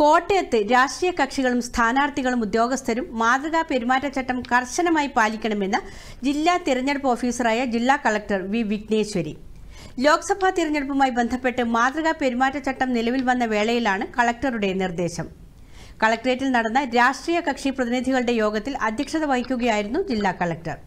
കോട്ടയത്ത് രാഷ്ട്രീയ കക്ഷികളും സ്ഥാനാർത്ഥികളും ഉദ്യോഗസ്ഥരും മാതൃകാ പെരുമാറ്റച്ചട്ടം കർശനമായി പാലിക്കണമെന്ന് ജില്ലാ തിരഞ്ഞെടുപ്പ് ഓഫീസറായ ജില്ലാ കളക്ടർ വി വിഘ്നേശ്വരി ലോക്സഭാ തിരഞ്ഞെടുപ്പുമായി ബന്ധപ്പെട്ട് മാതൃകാ പെരുമാറ്റച്ചട്ടം നിലവിൽ വന്ന വേളയിലാണ് കളക്ടറുടെ നിർദ്ദേശം കളക്ടറേറ്റിൽ നടന്ന രാഷ്ട്രീയ കക്ഷി പ്രതിനിധികളുടെ യോഗത്തിൽ അധ്യക്ഷത വഹിക്കുകയായിരുന്നു ജില്ലാ കളക്ടർ